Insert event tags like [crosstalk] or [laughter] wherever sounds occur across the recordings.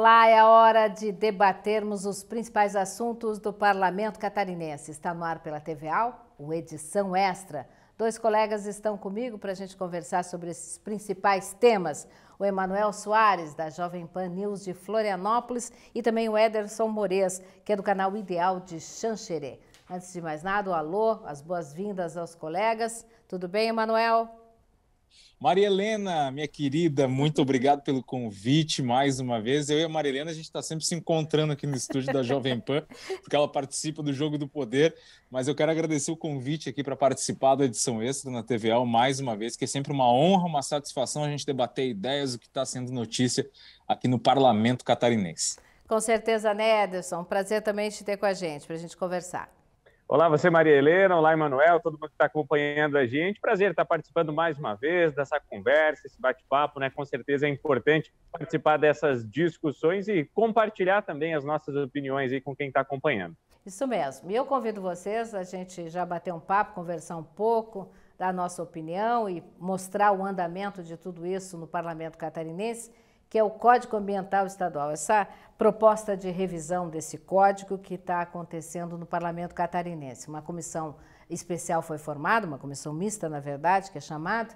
Olá, é a hora de debatermos os principais assuntos do parlamento catarinense. Está no ar pela TV Al, o Edição Extra. Dois colegas estão comigo para a gente conversar sobre esses principais temas. O Emanuel Soares, da Jovem Pan News de Florianópolis, e também o Ederson Mores, que é do canal Ideal de Xanxerê. Antes de mais nada, o alô, as boas-vindas aos colegas. Tudo bem, Emanuel? Maria Helena, minha querida, muito obrigado pelo convite mais uma vez. Eu e a Maria Helena, a gente está sempre se encontrando aqui no estúdio da Jovem Pan, porque ela participa do Jogo do Poder. Mas eu quero agradecer o convite aqui para participar da edição extra na TVL mais uma vez, que é sempre uma honra, uma satisfação a gente debater ideias, o que está sendo notícia aqui no Parlamento Catarinense. Com certeza, né, Ederson? Prazer também te ter com a gente, para a gente conversar. Olá, você, Maria Helena, olá, Emanuel, todo mundo que está acompanhando a gente. Prazer estar tá participando mais uma vez dessa conversa, esse bate-papo, né? Com certeza é importante participar dessas discussões e compartilhar também as nossas opiniões aí com quem está acompanhando. Isso mesmo. E eu convido vocês a gente já bater um papo, conversar um pouco, dar a nossa opinião e mostrar o andamento de tudo isso no Parlamento Catarinense que é o Código Ambiental Estadual. Essa proposta de revisão desse código que está acontecendo no Parlamento Catarinense. Uma comissão especial foi formada, uma comissão mista, na verdade, que é chamada,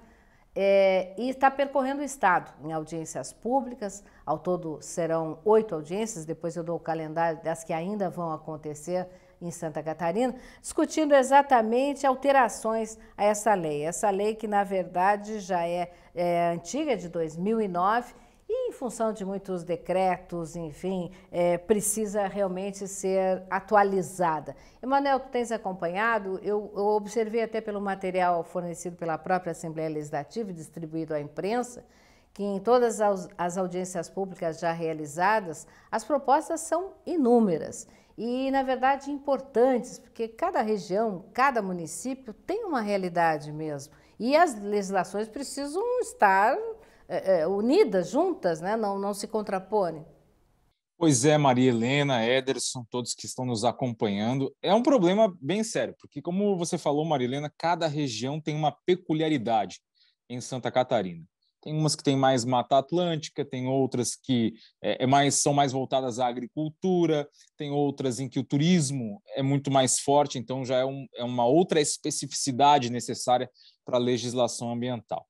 é, e está percorrendo o Estado em audiências públicas. Ao todo serão oito audiências, depois eu dou o calendário das que ainda vão acontecer em Santa Catarina, discutindo exatamente alterações a essa lei. Essa lei que, na verdade, já é, é antiga, é de 2009, e em função de muitos decretos, enfim, é, precisa realmente ser atualizada. Emanuel, tu tens acompanhado, eu, eu observei até pelo material fornecido pela própria Assembleia Legislativa e distribuído à imprensa, que em todas as audiências públicas já realizadas, as propostas são inúmeras e, na verdade, importantes, porque cada região, cada município tem uma realidade mesmo. E as legislações precisam estar é, é, unidas, juntas, né? não, não se contrapõem? Pois é, Maria Helena, Ederson, todos que estão nos acompanhando. É um problema bem sério, porque, como você falou, Maria Helena, cada região tem uma peculiaridade em Santa Catarina. Tem umas que tem mais Mata Atlântica, tem outras que é, é mais, são mais voltadas à agricultura, tem outras em que o turismo é muito mais forte, então já é, um, é uma outra especificidade necessária para a legislação ambiental.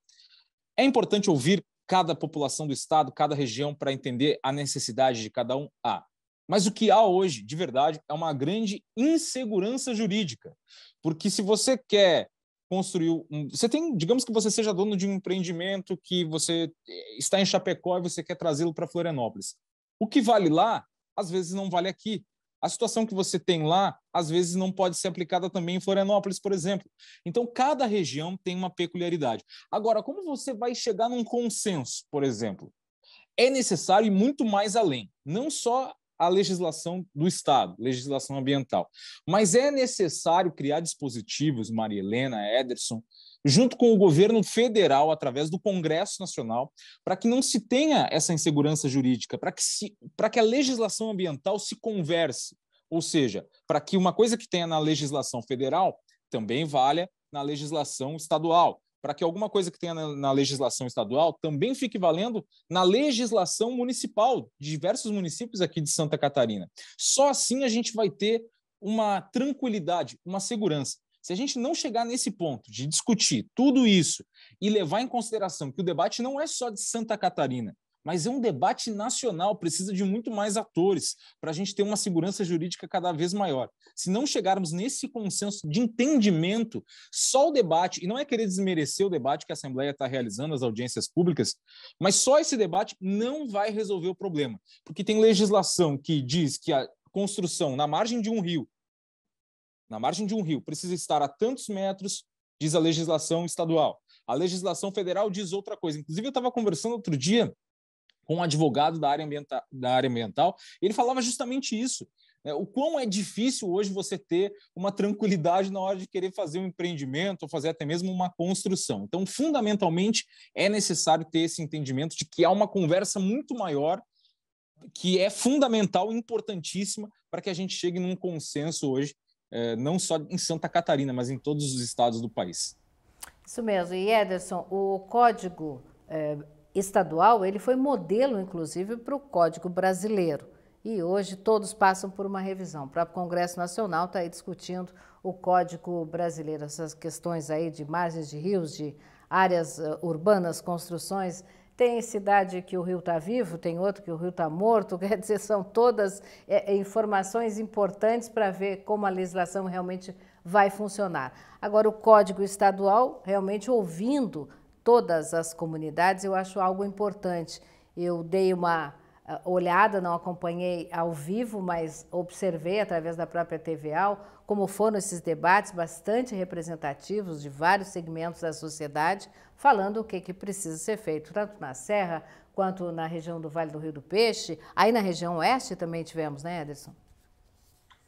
É importante ouvir cada população do estado, cada região, para entender a necessidade de cada um? Ah, mas o que há hoje, de verdade, é uma grande insegurança jurídica. Porque se você quer construir. Um, você tem, digamos que você seja dono de um empreendimento que você eh, está em Chapecó e você quer trazê-lo para Florianópolis. O que vale lá, às vezes não vale aqui. A situação que você tem lá, às vezes, não pode ser aplicada também em Florianópolis, por exemplo. Então, cada região tem uma peculiaridade. Agora, como você vai chegar num consenso, por exemplo? É necessário ir muito mais além, não só a legislação do Estado, legislação ambiental, mas é necessário criar dispositivos, Maria Helena, Ederson, junto com o governo federal, através do Congresso Nacional, para que não se tenha essa insegurança jurídica, para que, que a legislação ambiental se converse, ou seja, para que uma coisa que tenha na legislação federal também valha na legislação estadual, para que alguma coisa que tenha na, na legislação estadual também fique valendo na legislação municipal de diversos municípios aqui de Santa Catarina. Só assim a gente vai ter uma tranquilidade, uma segurança. Se a gente não chegar nesse ponto de discutir tudo isso e levar em consideração que o debate não é só de Santa Catarina, mas é um debate nacional, precisa de muito mais atores para a gente ter uma segurança jurídica cada vez maior. Se não chegarmos nesse consenso de entendimento, só o debate, e não é querer desmerecer o debate que a Assembleia está realizando, as audiências públicas, mas só esse debate não vai resolver o problema, porque tem legislação que diz que a construção na margem de um rio na margem de um rio precisa estar a tantos metros, diz a legislação estadual. A legislação federal diz outra coisa. Inclusive, eu estava conversando outro dia com um advogado da área, ambiental, da área ambiental, ele falava justamente isso. Né? O quão é difícil hoje você ter uma tranquilidade na hora de querer fazer um empreendimento ou fazer até mesmo uma construção. Então, fundamentalmente, é necessário ter esse entendimento de que há uma conversa muito maior que é fundamental, importantíssima, para que a gente chegue num consenso hoje eh, não só em Santa Catarina, mas em todos os estados do país. Isso mesmo. E Ederson, o código eh, estadual ele foi modelo, inclusive, para o código brasileiro. E hoje todos passam por uma revisão. O próprio Congresso Nacional está aí discutindo o Código Brasileiro, essas questões aí de margens de rios, de áreas eh, urbanas, construções tem cidade que o rio está vivo, tem outro que o rio está morto, [laughs] quer dizer, são todas é, é informações importantes para ver como a legislação realmente vai funcionar. Agora, o Código Estadual, realmente ouvindo todas as comunidades, eu acho algo importante. Eu dei uma ah, olhada, não acompanhei ao vivo, mas observei através da própria TVAL como foram esses debates bastante representativos de vários segmentos da sociedade, falando o que, que precisa ser feito, tanto na Serra quanto na região do Vale do Rio do Peixe. Aí na região oeste também tivemos, né, Ederson?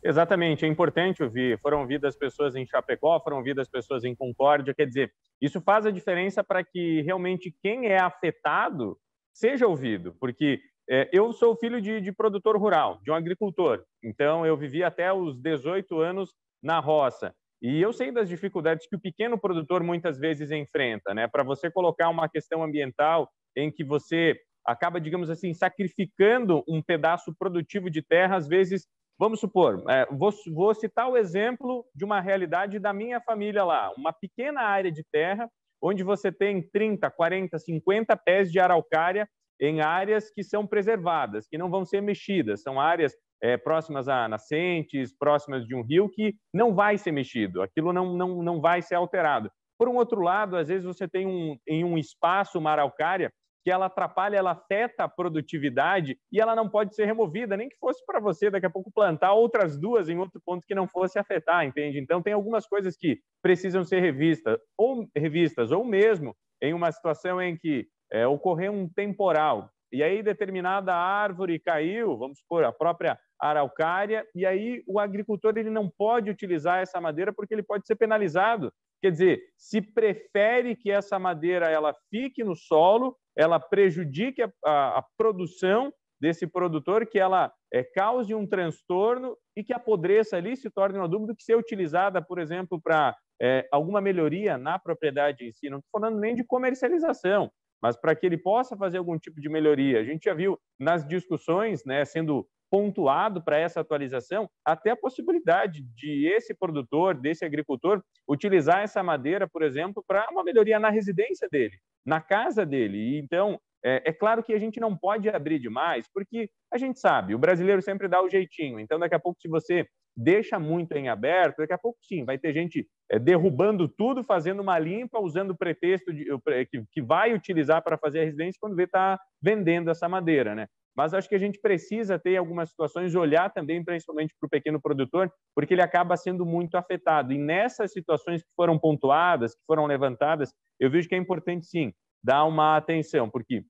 Exatamente, é importante ouvir. Foram ouvidas pessoas em Chapecó, foram ouvidas pessoas em Concórdia. Quer dizer, isso faz a diferença para que realmente quem é afetado seja ouvido, porque é, eu sou filho de, de produtor rural, de um agricultor. Então, eu vivi até os 18 anos na roça. E eu sei das dificuldades que o pequeno produtor muitas vezes enfrenta, né? Para você colocar uma questão ambiental em que você acaba, digamos assim, sacrificando um pedaço produtivo de terra, às vezes, vamos supor, é, vou, vou citar o exemplo de uma realidade da minha família lá, uma pequena área de terra onde você tem 30, 40, 50 pés de araucária em áreas que são preservadas, que não vão ser mexidas, são áreas é, próximas a nascentes, próximas de um rio, que não vai ser mexido, aquilo não, não, não vai ser alterado. Por um outro lado, às vezes você tem um, em um espaço uma araucária que ela atrapalha, ela afeta a produtividade e ela não pode ser removida, nem que fosse para você daqui a pouco plantar outras duas em outro ponto que não fosse afetar, entende? Então tem algumas coisas que precisam ser revistas ou revistas ou mesmo em uma situação em que é, ocorreu um temporal. E aí determinada árvore caiu, vamos supor, a própria araucária, e aí o agricultor ele não pode utilizar essa madeira porque ele pode ser penalizado. Quer dizer, se prefere que essa madeira ela fique no solo, ela prejudique a, a, a produção desse produtor, que ela é, cause um transtorno e que apodreça ali, se torne uma dúvida, do que ser utilizada, por exemplo, para é, alguma melhoria na propriedade em si. Não estou falando nem de comercialização, mas para que ele possa fazer algum tipo de melhoria. A gente já viu nas discussões, né, sendo pontuado para essa atualização, até a possibilidade de esse produtor, desse agricultor, utilizar essa madeira, por exemplo, para uma melhoria na residência dele, na casa dele. E, então, é, é, claro que a gente não pode abrir demais, porque a gente sabe, o brasileiro sempre dá o jeitinho. Então, daqui a pouco, se você deixa muito em aberto. Daqui a pouco, sim, vai ter gente eh, derrubando tudo, fazendo uma limpa, usando o pretexto de, que, que vai utilizar para fazer a residência quando vê está vendendo essa madeira, né? Mas acho que a gente precisa ter algumas situações, olhar também principalmente para o pequeno produtor, porque ele acaba sendo muito afetado. E nessas situações que foram pontuadas, que foram levantadas, eu vejo que é importante sim dar uma atenção, porque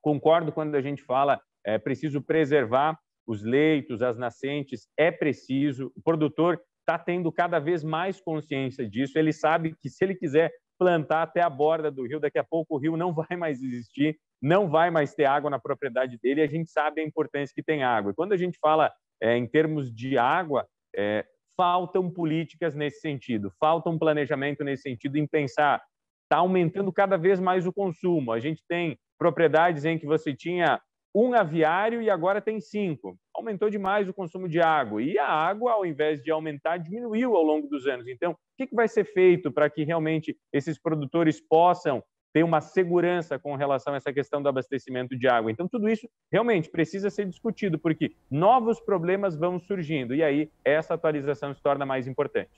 concordo quando a gente fala é preciso preservar os leitos, as nascentes, é preciso. O produtor está tendo cada vez mais consciência disso. Ele sabe que se ele quiser plantar até a borda do rio, daqui a pouco o rio não [laughs] vai mais existir, não vai mais ter água na propriedade dele. E a gente sabe a importância que tem água. E quando a gente fala é, em termos de água, é, faltam políticas nesse sentido, falta um planejamento nesse sentido em pensar. Está aumentando cada vez mais o consumo. A gente tem propriedades em que você tinha um aviário e agora tem cinco. Aumentou demais o consumo de água. E a água, ao invés de aumentar, diminuiu ao longo dos anos. Então, o que vai ser feito para que realmente esses produtores possam ter uma segurança com relação a essa questão do abastecimento de água? Então, tudo isso realmente precisa ser discutido, porque novos problemas vão surgindo. E aí, essa atualização se torna mais importante.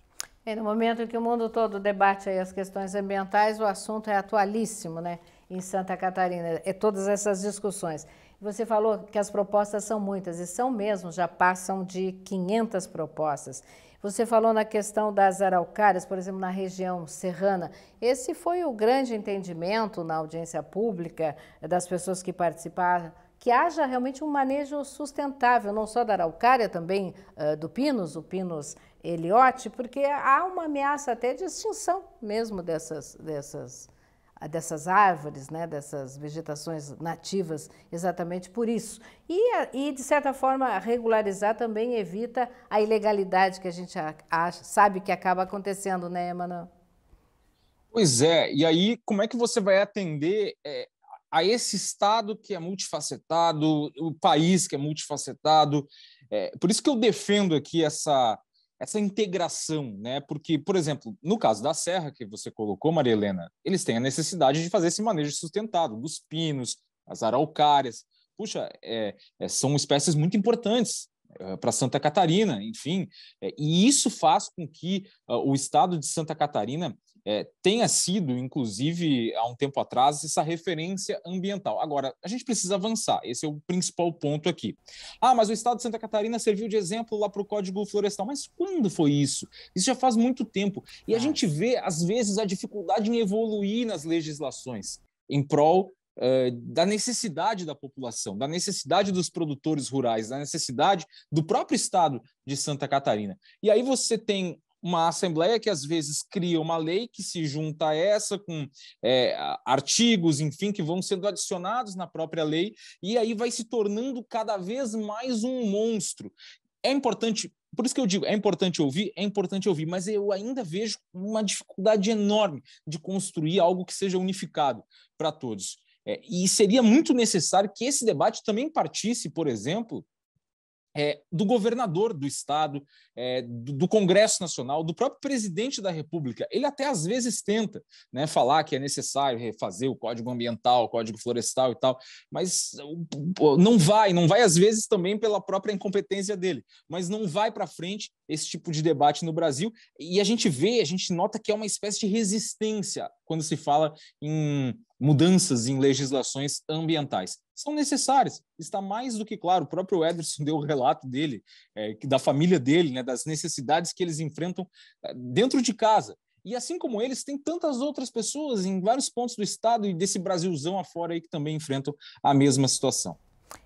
É, no momento em que o mundo todo debate as questões ambientais, o assunto é atualíssimo, né? Em Santa Catarina, é todas essas discussões. Você falou que as propostas são muitas, e são mesmo, já passam de 500 propostas. Você falou na questão das araucárias, por exemplo, na região serrana. Esse foi o grande entendimento na audiência pública eh, das pessoas que participaram, que haja realmente um manejo sustentável, não só da araucária, também uh, do pinus, o pinus eliote, porque há uma ameaça até de extinção mesmo dessas, dessas dessas árvores, né, dessas vegetações nativas, exatamente por isso. E, e, de certa forma, regularizar também evita a ilegalidade que a gente acha, sabe que acaba acontecendo, né, Emanuel? Pois é, e aí como é que você vai atender é, a esse Estado que é multifacetado, o país que é multifacetado? É, por isso que eu defendo aqui essa essa integração, né? Porque, por exemplo, no caso da serra que você colocou, Maria Helena, eles têm a necessidade de fazer esse manejo sustentado dos pinos, as araucárias. Puxa, é, é, são espécies muito importantes é, para Santa Catarina, enfim. É, e isso faz com que ah, o estado de Santa Catarina é, tenha sido, inclusive, há um tempo atrás, essa referência ambiental. Agora, a gente precisa avançar, esse é o principal ponto aqui. Ah, mas o Estado de Santa Catarina serviu de exemplo lá para o Código Florestal. Mas quando foi isso? Isso já faz muito tempo. E a ah. gente vê, às vezes, a dificuldade em evoluir nas legislações em prol Uh, da necessidade da população, da necessidade dos produtores rurais, da necessidade do próprio estado de Santa Catarina. E aí você tem uma Assembleia que às vezes cria uma lei que se junta a essa com é, artigos, enfim, que vão sendo adicionados na própria lei, e aí vai se tornando cada vez mais um monstro. É importante por isso que eu digo, é importante ouvir, é importante ouvir, mas eu ainda vejo uma dificuldade enorme de construir algo que seja unificado para todos. É, e seria muito necessário que esse debate também partisse, por exemplo, é, do governador do estado, é, do, do, Congresso Nacional, do próprio presidente da República. Ele até às vezes tenta né, falar que é necessário refazer o Código Ambiental, o Código Florestal e tal, mas não vai, não vai às vezes também pela própria incompetência dele, mas não vai para frente esse tipo de debate no Brasil e a gente vê, a gente nota que é uma espécie de resistência quando se fala em mudanças em legislações ambientais. São necessárias, está mais do que claro. O próprio Ederson [laughs] deu o relato dele, é, da família dele, né, das necessidades que eles enfrentam é, dentro de casa. E assim como eles, tem tantas outras pessoas em vários pontos do estado e desse Brasilzão afora aí que também enfrentam a mesma situação.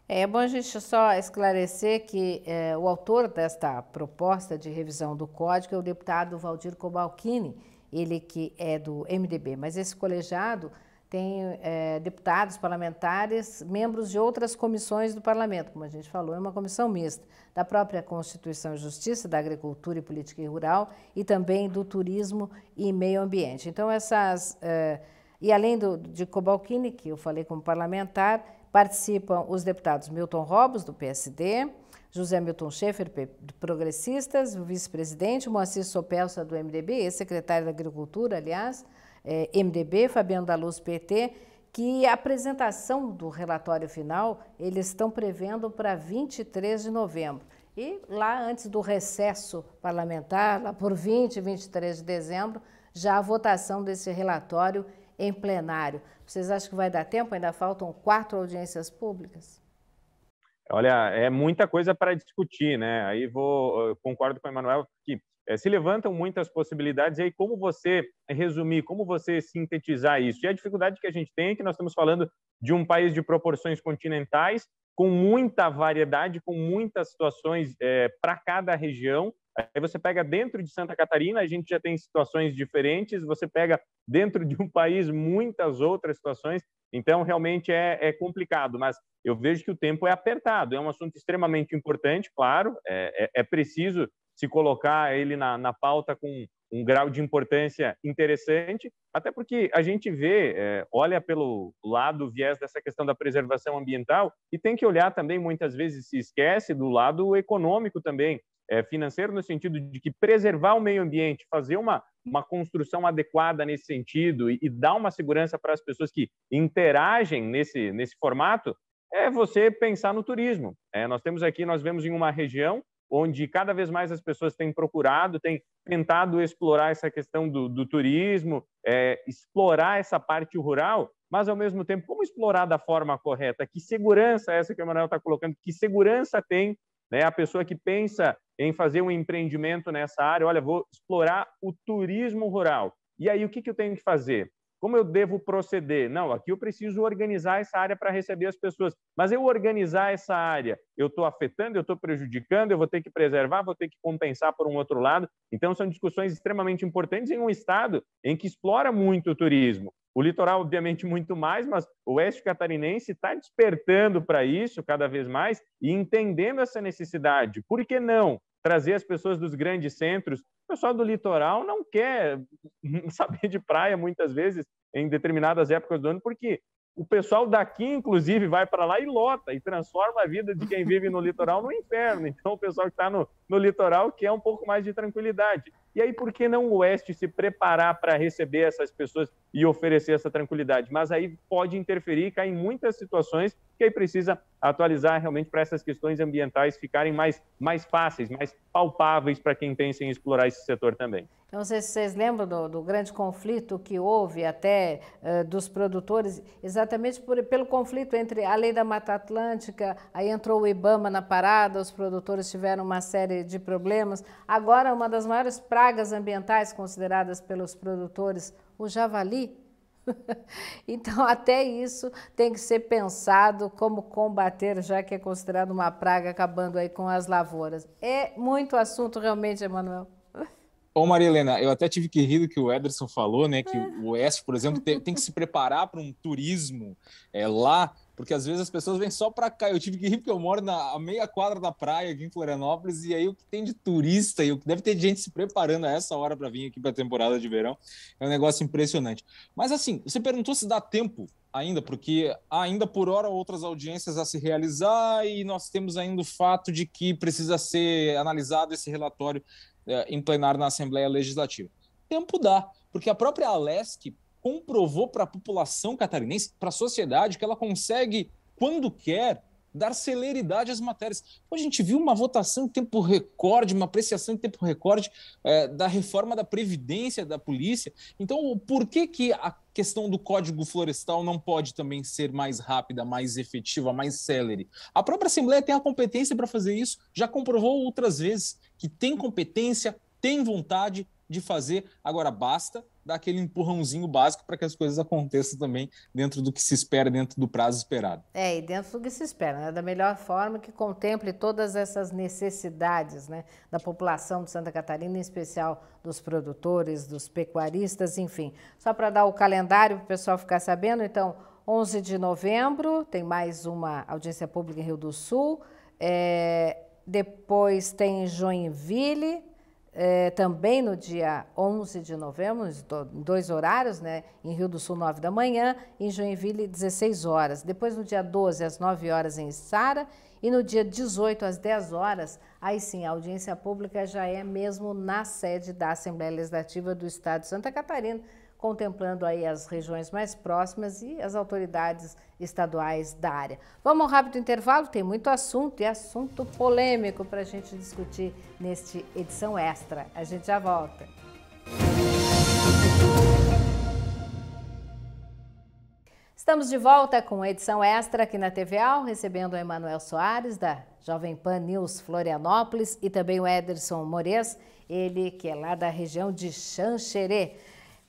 É bom a gente só esclarecer que é, o autor desta proposta de revisão do Código é o deputado Valdir Cobalcini, ele que é do MDB, mas esse colegiado tem é, deputados parlamentares, membros de outras comissões do parlamento, como a gente falou, é uma comissão mista, da própria Constituição e Justiça, da Agricultura e Política Rural e também do Turismo e Meio Ambiente. Então, essas... É, e além do, de Cobalcini, que eu falei como parlamentar, participam os deputados Milton Robos, do PSD, José Milton Schaefer, Progressistas, o vice-presidente, Moacir Sopelsa, do MDB, ex-secretário da Agricultura, aliás, eh, é, MDB, Fabiano da Luz, PT, que a apresentação do relatório final eles estão prevendo para 23 de novembro. E lá antes do recesso parlamentar, lá por 20, 23 de dezembro, já a votação desse relatório em plenário. Vocês acham que vai dar tempo? Ainda faltam quatro audiências públicas? Olha, é muita coisa para discutir, né? Aí vou, concordo com o Emanuel que é, se levantam muitas possibilidades, e aí como você resumir, como você sintetizar isso? E a dificuldade que a gente tem é que nós estamos falando de um país de proporções continentais, com muita variedade, com muitas situações é, para cada região. Aí você pega dentro de Santa Catarina, a gente já tem situações diferentes, você pega dentro de um país muitas outras situações, então realmente é, é complicado, mas eu vejo que o tempo é apertado, é um assunto extremamente importante, claro, é, é, é preciso se colocar ele na, na pauta com um grau de importância interessante, até porque a gente vê, é, olha pelo lado viés dessa questão da preservação ambiental e tem que olhar também, muitas vezes se esquece, do lado econômico também, é, financeiro, no sentido de que preservar o meio ambiente, fazer uma, uma construção adequada nesse sentido e, e dar uma segurança para as pessoas que interagem nesse, nesse formato, é você pensar no turismo. É, nós temos aqui, nós vemos em uma região onde cada vez mais as pessoas têm procurado, têm tentado explorar essa questão do, do turismo, é, explorar essa parte rural, mas ao mesmo tempo, como explorar da forma correta? Que segurança, essa que o Manuel está colocando, que segurança tem né, a pessoa que pensa em fazer um empreendimento nessa área? Olha, vou explorar o turismo rural. E aí, o que, que eu tenho que fazer? Como eu devo proceder? Não, aqui eu preciso organizar essa área para receber as pessoas. Mas eu organizar essa área, eu estou afetando, eu estou prejudicando, eu vou ter que preservar, vou ter que compensar por um outro lado. Então, são discussões extremamente importantes em um estado em que explora muito o turismo. O litoral, obviamente, muito mais, mas o oeste catarinense está despertando para isso cada vez mais e entendendo essa necessidade. Por que não? trazer as pessoas dos grandes centros. O pessoal do litoral não quer [laughs] saber de praia muitas vezes em determinadas épocas do ano, porque o pessoal daqui, inclusive, vai para lá e lota e transforma a vida de quem vive no litoral no inferno. Então, o pessoal que está no, no litoral quer um pouco mais de tranquilidade. E aí, por que não o Oeste se preparar para receber essas pessoas e oferecer essa tranquilidade? Mas aí pode interferir e cair em muitas situações que aí precisa atualizar realmente para essas questões ambientais ficarem mais, mais fáceis, mais palpáveis para quem pensa em explorar esse setor também. não sei se vocês lembram do, do grande conflito que houve até uh, dos produtores, exatamente por, pelo conflito entre a lei da Mata Atlântica, aí entrou o Ibama na parada, os produtores tiveram uma série de problemas. Agora, uma das maiores pragas ambientais consideradas pelos produtores, o javali, [laughs] Então, até isso tem que ser pensado como combater, já que é considerado uma praga acabando aí com as lavouras. É muito assunto realmente, Emanuel. [laughs] Ô Maria Helena, eu até tive que rir do que o Ederson falou, né? Que é. o Oeste, por exemplo, tem, tem que se preparar para um turismo é, lá porque às vezes as pessoas vêm só para cá. Eu tive que ir porque eu moro na meia quadra da praia aqui em Florianópolis e aí o que tem de turista e o que deve ter de gente se preparando a essa hora para vir aqui para a temporada de verão é um negócio impressionante. Mas assim, você perguntou se dá tempo ainda, porque ainda por hora outras audiências a se realizar e nós temos ainda o fato de que precisa ser analisado esse relatório é, em plenário na Assembleia Legislativa. Tempo dá, porque a própria Alesc comprovou para a população catarinense, para a sociedade, que ela consegue, quando quer, dar celeridade às matérias. a gente viu uma votação em tempo recorde, uma apreciação em tempo recorde é, da reforma da Previdência da Polícia. Então, por que, que a questão do Código Florestal não pode também ser mais rápida, mais efetiva, mais célere? A própria Assembleia tem a competência para fazer isso, já comprovou outras vezes que tem competência, tem vontade de fazer. Agora, basta dar aquele empurrãozinho básico para que as coisas aconteçam também dentro do que se espera, dentro do prazo esperado. É, e dentro do que se espera, né? da melhor forma que contemple todas essas necessidades né? da população de Santa Catarina, em especial dos produtores, dos pecuaristas, enfim. Só para dar o calendário para o pessoal ficar sabendo, então, 11 de novembro tem mais uma audiência pública em Rio do Sul, é, depois tem Joinville, é, também no dia 11 de novembro, em dois horários, né? em Rio do Sul, 9 da manhã, em Joinville, 16 horas. Depois, no dia 12, às 9 horas, em Sara. E no dia 18, às 10 horas, aí sim, a audiência pública já é mesmo na sede da Assembleia Legislativa do Estado de Santa Catarina, contemplando aí as regiões mais próximas e as autoridades estaduais da área. Vamos a um rápido intervalo, tem muito assunto e assunto polêmico para a gente discutir neste edição extra. A gente já volta. Estamos de volta com a edição extra aqui na TV Al, recebendo o Emanuel Soares, da Jovem Pan News Florianópolis, e também o Ederson Mores, ele que é lá da região de Xanxerê.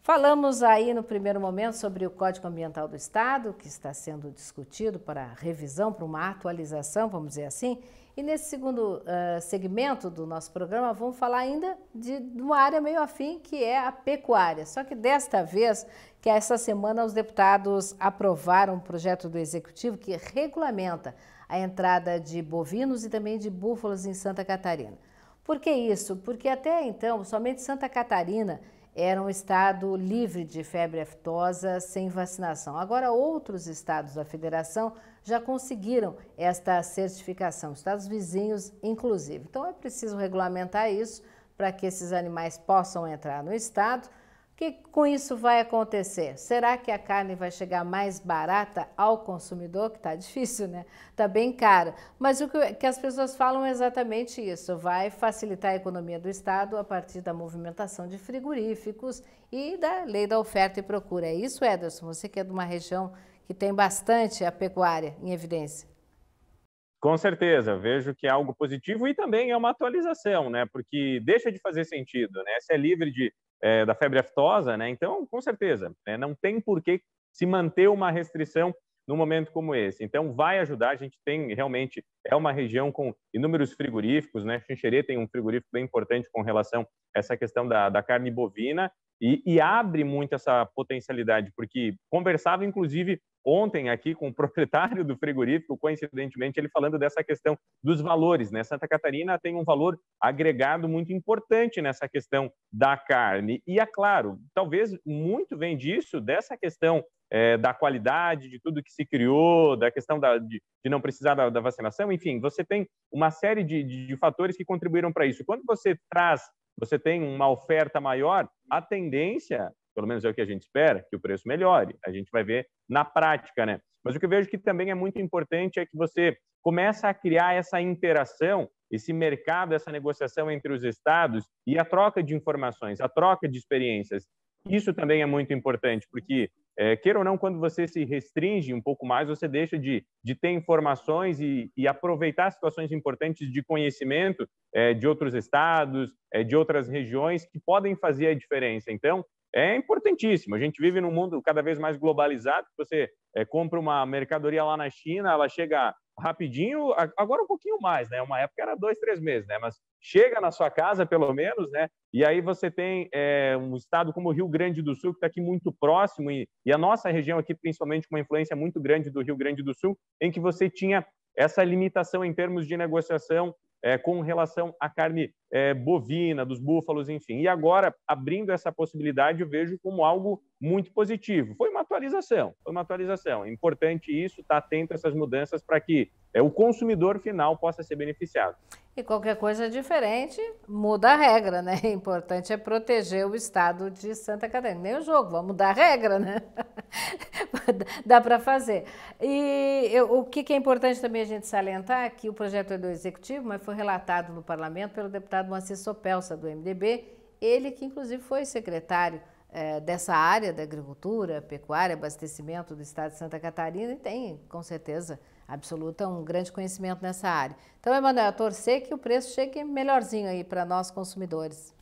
Falamos aí no primeiro momento sobre o Código Ambiental do Estado, que está sendo discutido para revisão, para uma atualização, vamos dizer assim. E nesse segundo uh, segmento do nosso programa, vamos falar ainda de, de uma área meio afim, que é a pecuária. Só que desta vez, que essa semana os deputados aprovaram um projeto do Executivo que regulamenta a entrada de bovinos e também de búfalos em Santa Catarina. Por que isso? Porque até então, somente Santa Catarina era um estado livre de febre aftosa sem vacinação. Agora, outros estados da federação já conseguiram esta certificação, estados vizinhos, inclusive. Então, é preciso regulamentar isso para que esses animais possam entrar no estado o que com isso vai acontecer? Será que a carne vai chegar mais barata ao consumidor? Que está difícil, né? Está bem cara. Mas o que as pessoas falam é exatamente isso. Vai facilitar a economia do Estado a partir da movimentação de frigoríficos e da lei da oferta e procura. É isso, Ederson? Você que é de uma região que tem bastante a pecuária em evidência. Com certeza, vejo que é algo positivo e também é uma atualização, né? Porque deixa de fazer sentido, né? Se é livre de é, da febre aftosa, né? Então, com certeza, né? não tem por que se manter uma restrição num momento como esse. Então, vai ajudar. A gente tem realmente é uma região com inúmeros frigoríficos, né? Xinxerê tem um frigorífico bem importante com relação a essa questão da, da carne bovina e, e abre muito essa potencialidade, porque conversava inclusive ontem aqui com o proprietário do frigorífico, coincidentemente, ele falando dessa questão dos valores. Né? Santa Catarina tem um valor agregado muito importante nessa questão da carne. E, é claro, talvez muito vem disso, dessa questão é, da qualidade, de tudo que se criou, da questão da, de, de, não precisar da, da, vacinação. Enfim, você tem uma série de, de, de fatores que contribuíram para isso. Quando você traz você tem uma oferta maior, a tendência pelo menos é o que a gente espera, que o preço melhore. A gente vai ver na prática, né? Mas o que eu vejo que também é muito importante é que você começa a criar essa interação, esse mercado, essa negociação entre os estados e a troca de informações, a troca de experiências. Isso também é muito importante, porque é, queira ou não, quando você se restringe um pouco mais, você deixa de, de ter informações e, e aproveitar situações importantes de conhecimento é, de outros estados, é, de outras regiões que podem fazer a diferença. Então, é importantíssimo. A gente vive num mundo cada vez mais globalizado. Você é, compra uma mercadoria lá na China, ela chega rapidinho, agora um pouquinho mais, né? Uma época era dois, três meses, né? Mas chega na sua casa, pelo menos, né? E aí você tem é, um estado como o Rio Grande do Sul, que está aqui muito próximo, e, e a nossa região aqui, principalmente, com uma influência muito grande do Rio Grande do Sul, em que você tinha essa limitação em termos de negociação é, com relação à carne é, bovina, dos búfalos, enfim. E agora, abrindo essa possibilidade, eu vejo como algo muito positivo. Foi uma atualização, foi uma atualização. É importante isso, estar tá atento a essas mudanças para que é, o consumidor final possa ser beneficiado. E qualquer coisa diferente muda a regra, né? O [laughs] importante é proteger o estado de Santa Catarina. Nem o jogo, vamos mudar a regra, né? [laughs] Dá para fazer. E eu, o que, que é importante também a gente salientar é que o projeto é do Executivo, mas foi relatado no parlamento pelo deputado Moacir Sopelsa, do MDB, ele que inclusive foi secretário é, dessa área da agricultura, pecuária, abastecimento do estado de Santa Catarina e tem, com certeza, absoluta um grande conhecimento nessa área. Então, Emanuel, torcer que o preço chegue melhorzinho aí para nós consumidores.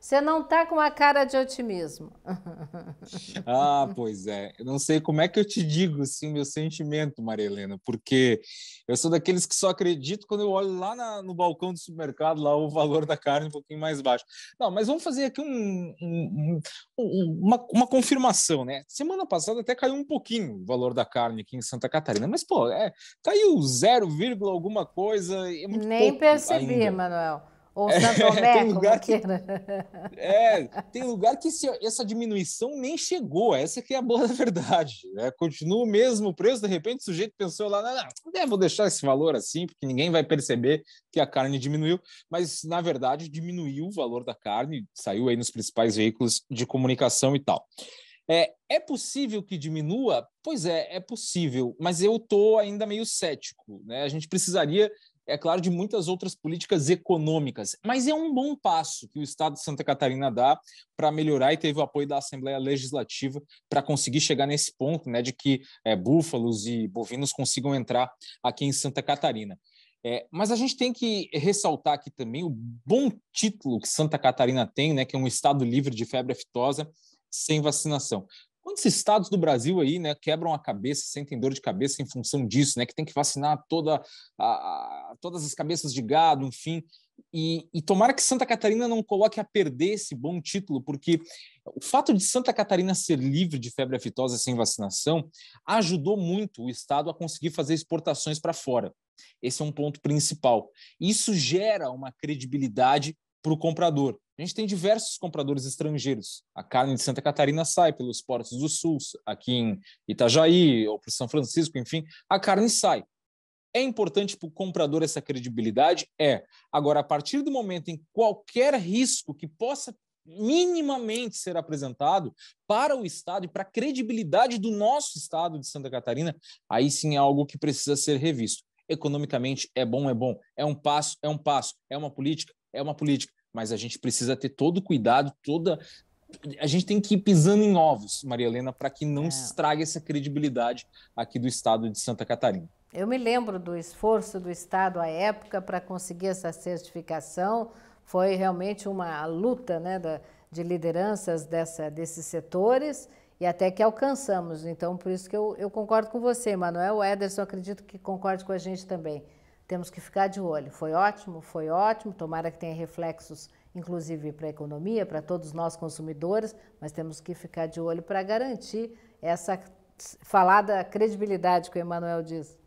Você não está com uma cara de otimismo. [laughs] ah, pois é. Eu não sei como é que eu te digo assim, o meu sentimento, Maria Helena, porque eu sou daqueles que só acredito quando eu olho lá na, no balcão do supermercado, lá o valor da carne um pouquinho mais baixo. Não, mas vamos fazer aqui um, um, um, uma, uma confirmação, né? Semana passada até caiu um pouquinho o valor da carne aqui em Santa Catarina, mas, pô, é, caiu tá zero vírgula alguma coisa. É Nem percebi, ainda. Manuel. Ou é, Santo [laughs] Tomé, tem lugar que, é, tem lugar que essa diminuição nem chegou, essa que é a boa verdade. Né? Continua o mesmo preço, de repente o sujeito pensou lá, não, não, vou deixar esse valor assim, porque ninguém vai perceber que a carne diminuiu, mas na verdade diminuiu o valor da carne, saiu aí nos principais veículos de comunicação e tal. É, é possível que diminua? Pois é, é possível, mas eu estou ainda meio cético. Né? A gente precisaria é claro, de muitas outras políticas econômicas, mas é um bom passo que o Estado de Santa Catarina dá para melhorar e teve o apoio da Assembleia Legislativa para conseguir chegar nesse ponto né, de que é, búfalos e bovinos consigam entrar aqui em Santa Catarina. É, mas a gente tem que ressaltar aqui também o bom título que Santa Catarina tem, né, que é um estado livre de febre aftosa sem vacinação. Quantos estados do Brasil aí, né, quebram a cabeça, sentem dor de cabeça em função disso, né, que tem que vacinar toda a, todas as cabeças de gado, enfim. E, e tomara que Santa Catarina não coloque a perder esse bom título, porque o fato de Santa Catarina ser livre de febre aftosa sem vacinação ajudou muito o estado a conseguir fazer exportações para fora. Esse é um ponto principal. Isso gera uma credibilidade para o comprador. A gente tem diversos compradores estrangeiros. A carne de Santa Catarina sai pelos portos do Sul, aqui em Itajaí ou para São Francisco, enfim, a carne sai. É importante para o comprador essa credibilidade? É. Agora, a partir do momento em qualquer risco que possa minimamente ser apresentado para o Estado e para a credibilidade do nosso Estado de Santa Catarina, aí sim é algo que precisa ser revisto. Economicamente é bom, é bom. É um passo, é um passo. É uma política, é uma política mas a gente precisa ter todo cuidado, toda a gente tem que ir pisando em ovos, Maria Helena, para que não é. se estrague essa credibilidade aqui do estado de Santa Catarina. Eu me lembro do esforço do estado à época para conseguir essa certificação, foi realmente uma luta, né, da, de lideranças dessa, desses setores e até que alcançamos. Então, por isso que eu, eu concordo com você, Manuel. O Ederson, acredito que concorde com a gente também. Temos que ficar de olho. Foi ótimo, foi ótimo, tomara que tenha reflexos, inclusive para a economia, para todos nós consumidores, mas temos que ficar de olho para garantir essa falada credibilidade que o Emanuel diz.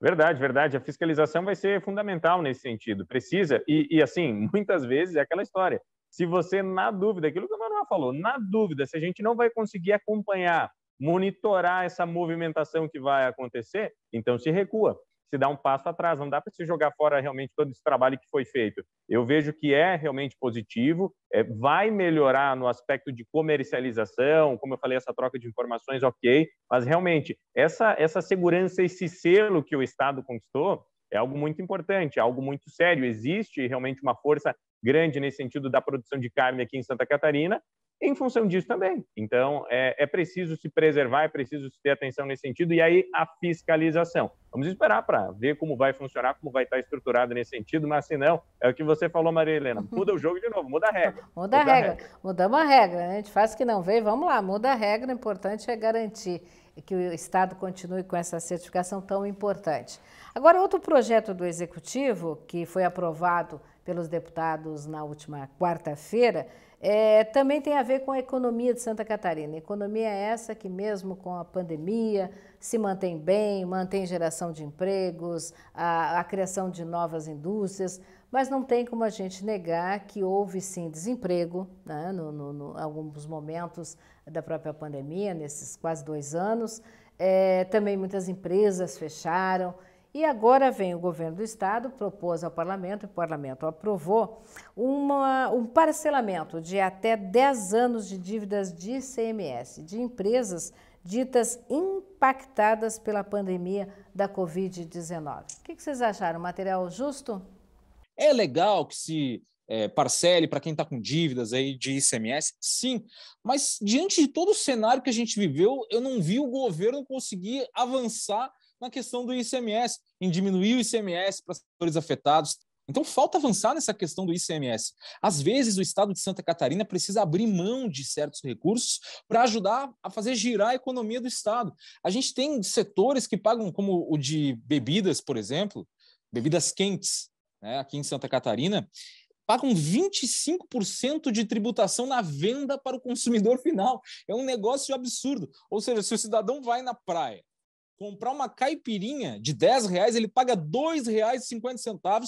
Verdade, verdade. A fiscalização vai ser fundamental nesse sentido. Precisa, e, e assim, muitas vezes é aquela história. Se você, na dúvida, aquilo que o Manuel falou, na dúvida, se a gente não vai conseguir acompanhar monitorar essa movimentação que vai acontecer, então se recua se dá um passo atrás, não dá para se jogar fora realmente todo esse trabalho que foi feito. Eu vejo que é realmente positivo, é, vai melhorar no aspecto de comercialização, como eu falei, essa troca de informações, ok, mas realmente essa, essa segurança, esse selo que o Estado conquistou é algo muito importante, é algo muito sério. Existe realmente uma força grande nesse sentido da produção de carne aqui em Santa Catarina em função disso também. Então, é, é preciso se preservar, é preciso ter atenção nesse sentido, e aí a fiscalização. Vamos esperar para ver como vai funcionar, como vai estar tá estruturado nesse sentido, mas se não, é o que você falou, Maria Helena, uhum. muda o jogo de novo, muda a regra. [laughs] Muda, muda a, regra. a regra, mudamos a regra, né? a gente faz que não vem vamos lá, muda a regra, o importante é garantir que o Estado continue com essa certificação tão importante. Agora, outro projeto do Executivo, que foi aprovado pelos deputados na última quarta-feira, é, também tem a ver com a economia de Santa Catarina. Economia é essa que, mesmo com a pandemia, se mantém bem, mantém geração de empregos, a, a criação de novas indústrias, mas não tem como a gente negar que houve sim desemprego, né, no, no, no alguns momentos da própria pandemia, nesses quase dois anos. É, também muitas empresas fecharam. E agora vem o governo do estado, propôs ao parlamento, e o parlamento aprovou, uma, um parcelamento de até 10 anos de dívidas de ICMS de empresas ditas impactadas pela pandemia da Covid-19. O que, que vocês acharam? Material justo? É legal que se é, parcele para quem está com dívidas aí de ICMS, sim. Mas diante de todo o cenário que a gente viveu, eu não vi o governo conseguir avançar na questão do ICMS, em diminuir o ICMS para setores afetados. Então, falta avançar nessa questão do ICMS. Às vezes, o Estado de Santa Catarina precisa abrir mão de certos recursos para ajudar a fazer girar a economia do Estado. A gente tem setores que pagam, como o de bebidas, por exemplo, bebidas quentes, né, aqui em Santa Catarina, pagam 25% de tributação na venda para o consumidor final. É um negócio absurdo. Ou seja, se o cidadão vai na praia comprar uma caipirinha de 10 reais, ele paga R$ 2,50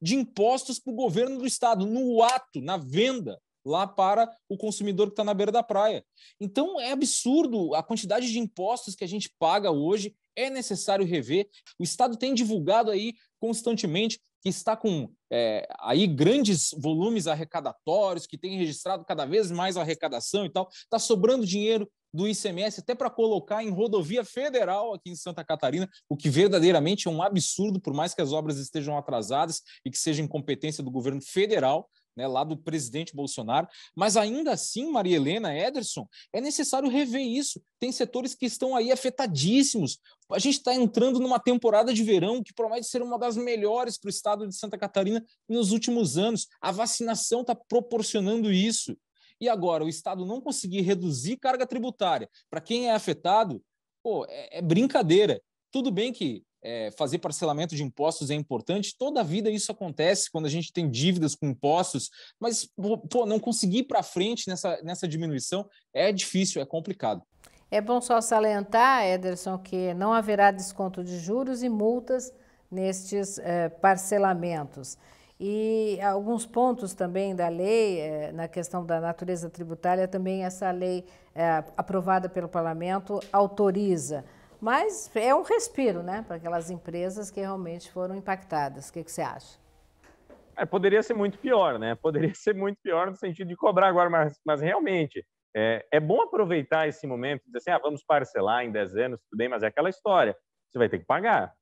de impostos para o governo do estado, no ato, na venda, lá para o consumidor que está na beira da praia. Então é absurdo a quantidade de impostos que a gente paga hoje, é necessário rever. O Estado tem divulgado aí constantemente que está com é, aí grandes volumes arrecadatórios, que tem registrado cada vez mais arrecadação e tal, está sobrando dinheiro do ICMS até para colocar em rodovia federal aqui em Santa Catarina, o que verdadeiramente é um absurdo, por mais que as obras estejam atrasadas e que seja incompetência do governo federal, né, lá do presidente Bolsonaro. Mas ainda assim, Maria Helena, Ederson, é necessário rever isso. Tem setores que estão aí afetadíssimos. A gente está entrando numa temporada de verão que promete ser uma das melhores para o estado de Santa Catarina nos últimos anos. A vacinação está proporcionando isso e agora o Estado não conseguir reduzir carga tributária para quem é afetado, pô, é, é brincadeira. Tudo bem que é, fazer parcelamento de impostos é importante, toda a vida isso acontece quando a gente tem dívidas com impostos, mas pô, não conseguir ir para frente nessa, nessa diminuição é difícil, é complicado. É bom só salientar, Ederson, que não haverá desconto de juros e multas nestes eh, parcelamentos. E alguns pontos também da lei, eh, na questão da natureza tributária, também essa lei eh, aprovada pelo parlamento autoriza. Mas é um respiro né, para aquelas empresas que realmente foram impactadas. O que, que você acha? É, poderia ser muito pior, né? [laughs] Poderia ser muito pior no sentido de cobrar agora, mas, mas realmente é, é bom aproveitar esse momento, dizer assim, ah, vamos parcelar em 10 anos, tudo bem, mas é aquela história, você vai ter que pagar,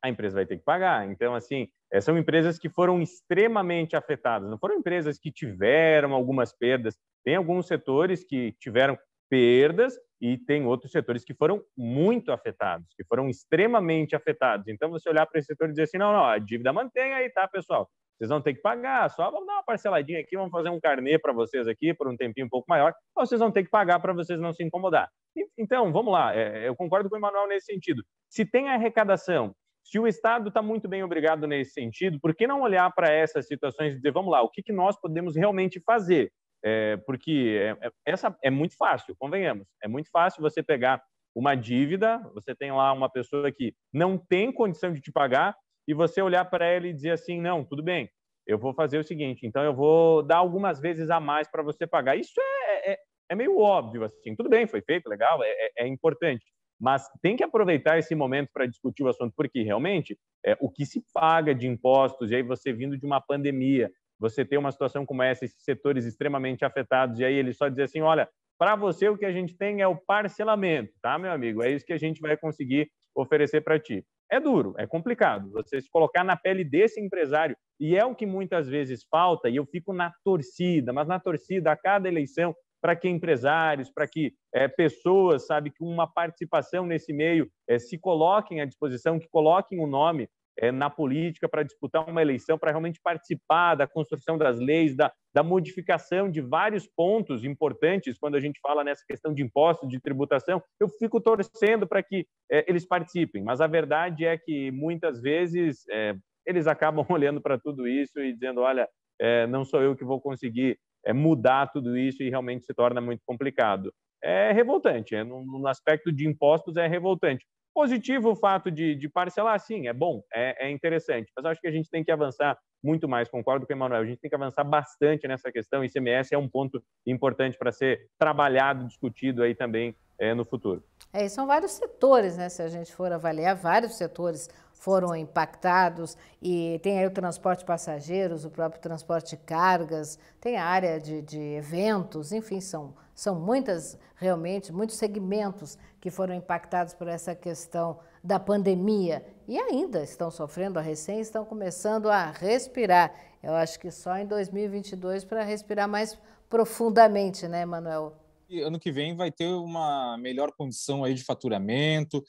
a empresa vai ter que pagar. Então, assim, é, são empresas que foram extremamente afetadas, não foram empresas que tiveram algumas perdas. Tem alguns setores que tiveram perdas e tem outros setores que foram muito afetados, que foram extremamente afetados. Então, você olhar para esse setor e dizer assim: não, não, a dívida mantém aí, tá, pessoal? Vocês vão ter que pagar, só vamos dar uma parceladinha aqui, vamos fazer um carnê para vocês aqui por um tempinho um pouco maior, ou vocês vão ter que pagar para vocês não se incomodar. Então, vamos lá, é, eu concordo com o Emanuel nesse sentido. Se tem arrecadação se o Estado está muito bem obrigado nesse sentido, por que não olhar para essas situações e dizer, vamos lá, o que, que nós podemos realmente fazer? É, porque é, é, essa é muito fácil, convenhamos. É muito fácil você pegar uma dívida, você tem lá uma pessoa que não tem condição de te pagar e você olhar para ela e dizer assim, não, tudo bem, eu vou fazer o seguinte, então eu vou dar algumas vezes a mais para você pagar. Isso é, é, é, meio óbvio, assim, tudo bem, foi feito, legal, é, é, é importante mas tem que aproveitar esse momento para discutir o assunto, porque realmente é, o que se paga de impostos, e aí você vindo de uma pandemia, você ter uma situação como essa, esses setores extremamente afetados, e aí ele só diz assim: olha, para você o que a gente tem é o parcelamento, tá, meu amigo? É isso que a gente vai conseguir oferecer para ti. É duro, é complicado você se colocar na pele desse empresário, e é o que muitas vezes falta, e eu fico na torcida, mas na torcida, a cada eleição, para que empresários, para que é, pessoas, sabe, com uma participação nesse meio é, se coloquem à disposição, que coloquem o um nome é, na política para disputar uma eleição, para realmente participar da construção das leis, da, da modificação de vários pontos importantes quando a gente fala nessa questão de impostos, de tributação. Eu fico torcendo para que é, eles participem, mas a verdade é que muitas vezes é, eles acabam [laughs] olhando para tudo isso e dizendo: olha, é, não sou eu que vou conseguir é, mudar tudo isso e realmente se torna muito complicado. É revoltante, é, no, no aspecto de impostos é revoltante. Positivo o fato de, de parcelar, sim, é bom, é, é interessante, mas acho que a gente tem que avançar muito mais, concordo com o Emanuel, a gente tem que avançar bastante nessa questão, e ICMS é um ponto importante para ser trabalhado, discutido aí também é, no futuro. É, são vários setores, né? Se a gente for avaliar vários setores, foram impactados e tem aí o transporte de passageiros, o próprio transporte de cargas, tem a área de, de eventos, enfim, são, são muitas, realmente, muitos segmentos que foram impactados por essa questão da pandemia e ainda estão sofrendo, a recém estão começando a respirar. Eu acho que só em 2022 para respirar mais profundamente, né, Manuel? ano que vem vai ter uma melhor condição aí de faturamento,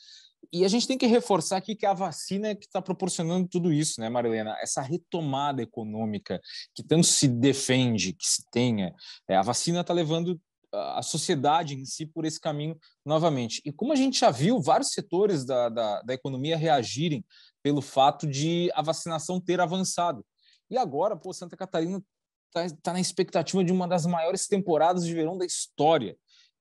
e a gente tem que reforçar aqui que a vacina é que está proporcionando tudo isso, né, Marilena? Essa retomada econômica que tanto se defende que se tenha, é, a vacina está levando a sociedade em si por esse caminho novamente. E como a gente já viu vários setores da, da, da economia reagirem pelo fato de a vacinação ter avançado. E agora, pô, Santa Catarina está tá na expectativa de uma das maiores temporadas de verão da história.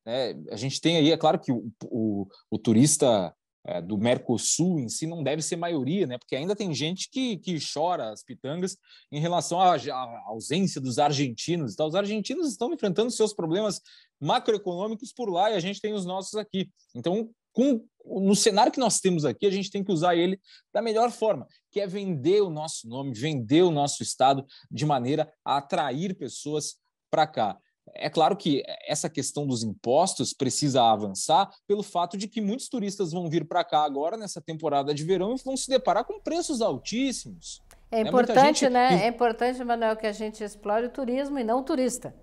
É, a gente tem aí, é claro que o, o, o turista eh, do Mercosul em si não deve ser maioria, né? Porque ainda tem gente que, que chora as pitangas em relação à, à ausência dos argentinos. os argentinos estão enfrentando seus problemas macroeconômicos por lá e a gente tem os nossos aqui. Então, com, no cenário que nós temos aqui, a gente tem que usar ele da melhor forma, que é vender o nosso nome, vender o nosso estado de maneira a atrair pessoas para cá é claro que essa questão dos impostos precisa avançar pelo fato de que muitos turistas vão vir para cá agora nessa temporada de verão e vão se deparar com preços altíssimos. É né? importante, né? Gente... né? É importante, Manuel, que a gente explore o turismo e não o turista.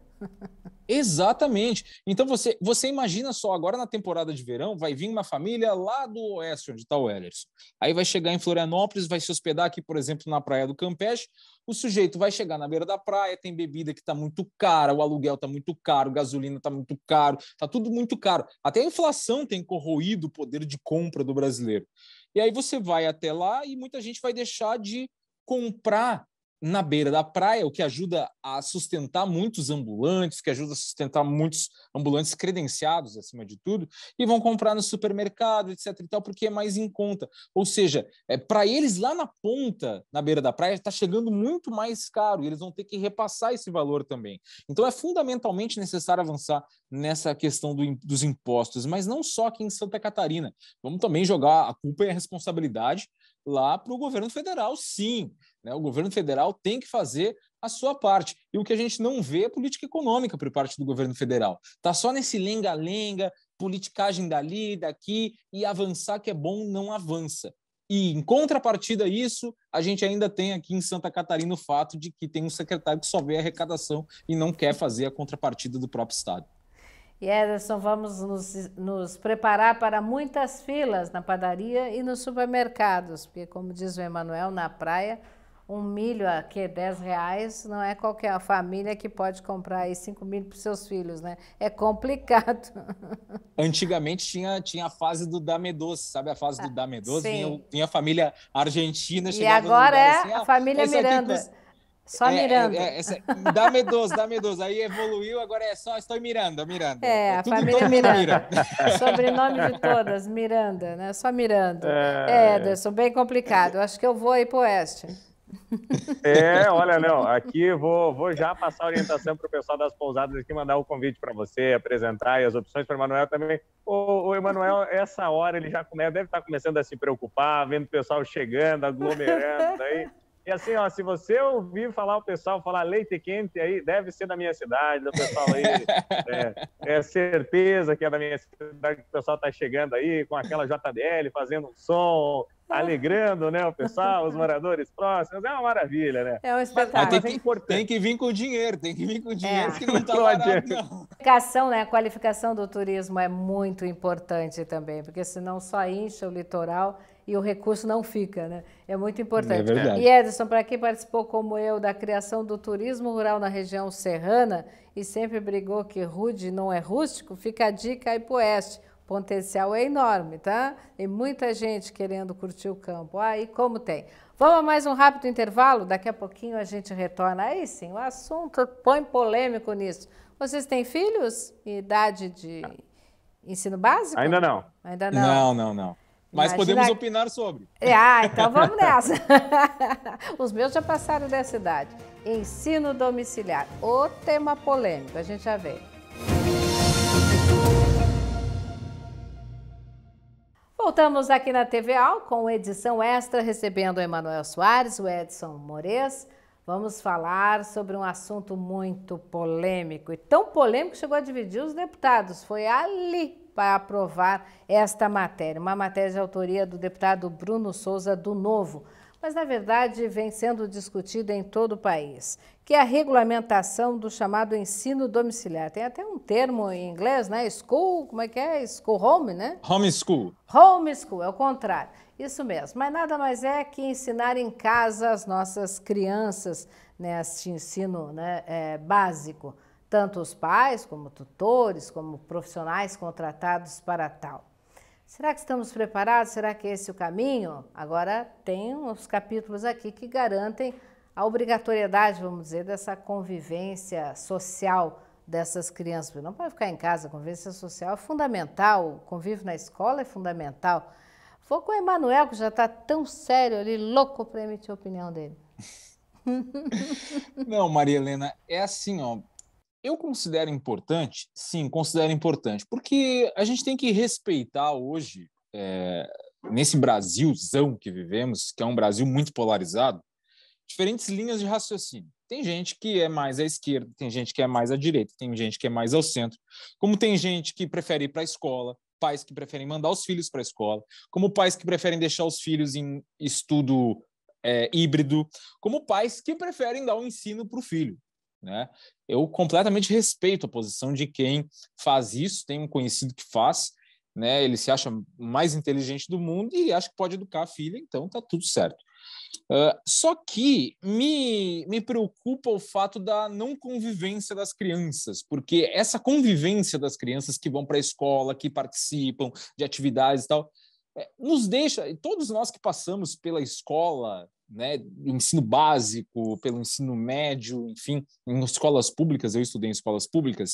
Exatamente. Então você, você imagina só, agora na temporada de verão, vai vir uma família lá do oeste, onde está o Ellerson. Aí vai chegar em Florianópolis, vai se hospedar aqui, por exemplo, na Praia do Campeche. O sujeito vai chegar na beira da praia, tem bebida que está muito cara, o aluguel está muito caro, gasolina está muito caro, está tudo muito caro. Até a inflação tem corroído o poder de compra do brasileiro. E aí você vai até lá e muita gente vai deixar de comprar na beira da praia, o que ajuda a sustentar muitos ambulantes, que ajuda a sustentar muitos ambulantes credenciados, acima de tudo, e vão comprar no supermercado, etc. e tal, porque é mais em conta. Ou seja, é, para eles lá na ponta, na beira da praia, está chegando muito mais caro, e eles vão ter que repassar esse valor também. Então é fundamentalmente necessário avançar nessa questão do, dos impostos, mas não só aqui em Santa Catarina. Vamos também jogar a culpa e é a responsabilidade lá para o governo federal, sim. Né? O governo federal tem que fazer a sua parte. E o que a gente não vê é política econômica por parte do governo federal. Está só nesse lenga-lenga, politicagem dali, daqui, e avançar que é bom não avança. E em contrapartida a isso, a gente ainda tem aqui em Santa Catarina o fato de que tem um secretário que só vê a arrecadação e não quer fazer a contrapartida do próprio Estado. E Ederson, vamos nos, nos, preparar para muitas filas na padaria e nos supermercados, porque como diz o Emanuel, na praia, um milho aqui é 10 reais, não é qualquer família que pode comprar aí 5 milho para os seus filhos, né? É complicado. [laughs] Antigamente tinha, tinha a fase do dame doce, sabe a fase do dame doce? Sim. Vinha, vinha a família argentina, chegando E agora é assim, ah, a família Miranda. Tá só é, é, mirando. É, é, dá medoso, dá medoso. Aí evoluiu, agora é só estou mirando Miranda. É, é, a família Miranda. [laughs] Sobrenome de todas, Miranda, né? Só Miranda. É, Ederson, bem complicado. Acho que eu vou aí o Oeste. É, olha, não aqui vou, vou já passar a orientação para o pessoal das pousadas aqui, mandar o um convite para você, apresentar e as opções para o Emanuel também. O, o Emanuel, essa hora ele já deve estar começando a se preocupar, vendo o pessoal chegando, aglomerando, aí e assim, ó, se você ouvir falar o pessoal falar leite quente aí, deve ser da minha cidade, do pessoal aí. [laughs] é, é, certeza que é da minha cidade que o pessoal tá chegando aí com aquela JBL fazendo um som, ah. alegrando, né, o pessoal, os moradores próximos. É uma maravilha, né? É um espetáculo. É tem, que, é tem que vir com dinheiro, tem que vir com dinheiro, é. que não tá barato, não. A qualificação, né, a qualificação do turismo é muito importante também, porque senão só incha o litoral e o recurso não fica, né? É muito é importante. É e Edson, para quem participou como eu da criação do turismo rural na região serrana e sempre brigou que rude não é rústico, fica a dica aí para o oeste. O potencial é enorme, tá? E muita gente querendo curtir o campo. Aí ah, como tem. Vamos a mais um rápido intervalo? Daqui a pouquinho a gente retorna. Aí sim, o assunto põe polêmico nisso. Vocês têm filhos? Idade de ensino básico? Ainda não. Ainda não. Não, não, não. Mas Imagina... podemos opinar sobre. É, ah, então [laughs] vamos nessa. [laughs] Os meus já passaram dessa idade. Ensino domiciliar. O tema polêmico, a gente já vê. Voltamos aqui na TVAL com edição extra, recebendo o Emanuel Soares, o Edson Mores. Vamos falar sobre um assunto muito polêmico. E tão polêmico que chegou a dividir os deputados. Foi ali para aprovar esta matéria. Uma matéria de autoria do deputado Bruno Souza do Novo, mas na verdade vem sendo discutida em todo o país, que é a regulamentação do chamado ensino domiciliar. Tem até um termo em inglês, né? School, como é que é? School home, né? Homeschool. Homeschool, é o contrário. Isso mesmo, mas nada mais é que ensinar em casa as nossas crianças neste né, ensino né, é, básico tanto os pais, como tutores, como profissionais contratados para tal. Será que estamos preparados? Será que é esse é o caminho? Agora tem uns capítulos aqui que garantem a obrigatoriedade, vamos dizer, dessa convivência social dessas crianças. Não pode ficar em casa, a convivência social é fundamental, o convívio na escola é fundamental. Vou com o Emanuel, que já está tão sério ali, louco para emitir a opinião dele. [laughs] Não, Maria Helena, é assim, ó, eu considero importante, sim, considero importante, porque a gente tem que respeitar hoje, é, nesse Brasilzão que vivemos, que é um Brasil muito polarizado, diferentes linhas de raciocínio. Tem gente que é mais à esquerda, tem gente que é mais à direita, tem gente que é mais ao centro, como tem gente que prefere ir para a escola, pais que preferem mandar os filhos para a escola, como pais que preferem deixar os filhos em estudo é, híbrido, como pais que preferem dar o um ensino para o filho. Né? Eu completamente respeito a posição de quem faz isso, tem um conhecido que faz, né? ele se acha mais inteligente do mundo e acha que pode educar a filha, então tá tudo certo. Uh, só que me, me preocupa o fato da não convivência das crianças, porque essa convivência das crianças que vão para a escola, que participam de atividades e tal, é, nos deixa, todos nós que passamos pela escola, né, do ensino básico, pelo ensino médio, enfim, em escolas públicas, eu estudei em escolas públicas,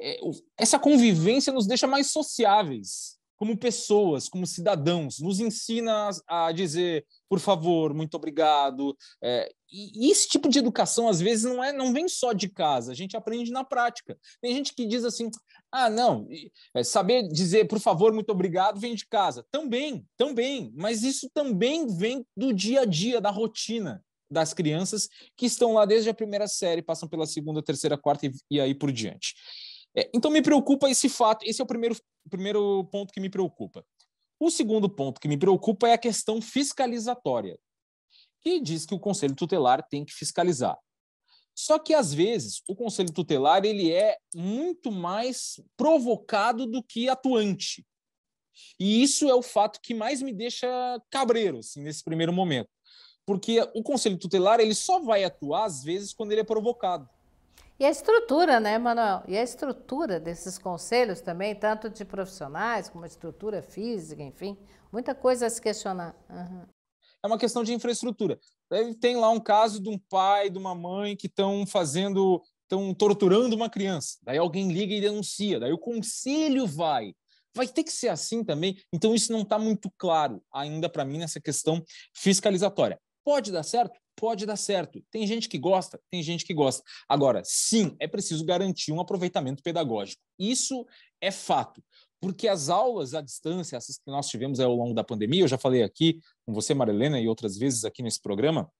é, essa convivência nos deixa mais sociáveis como pessoas, como cidadãos, nos ensina a dizer por favor, muito obrigado. É, e esse tipo de educação, às vezes, não, é, não vem só de casa, a gente aprende na prática. Tem gente que diz assim: ah, não, é, saber dizer, por favor, muito obrigado, vem de casa. Também, também, mas isso também vem do dia a dia, da rotina das crianças que estão lá desde a primeira série, passam pela segunda, terceira, quarta e, e aí por diante. É, então me preocupa esse fato, esse é o primeiro, primeiro ponto que me preocupa. O segundo ponto que me preocupa é a questão fiscalizatória, que diz que o Conselho Tutelar tem que fiscalizar. Só que às vezes o conselho tutelar ele é muito mais provocado do que atuante. E isso é o fato que mais me deixa cabreiro assim, nesse primeiro momento, porque o conselho tutelar ele só vai atuar às vezes quando ele é provocado. E a estrutura, né, Manuel? E a estrutura desses conselhos também, tanto de profissionais como a estrutura física, enfim, muita coisa a se questionar. Uhum uma questão de infraestrutura. Tem lá um caso de um pai, de uma mãe que estão fazendo, estão torturando uma criança. Daí alguém liga e denuncia, daí o conselho vai. Vai ter que ser assim também. Então, isso não está muito claro ainda para mim nessa questão fiscalizatória. Pode dar certo? Pode dar certo. Tem gente que gosta, tem gente que gosta. Agora, sim, é preciso garantir um aproveitamento pedagógico. Isso é fato porque as aulas à distância, essas que nós tivemos ao longo da pandemia, eu já falei aqui com você, Marilena, e outras vezes aqui nesse programa,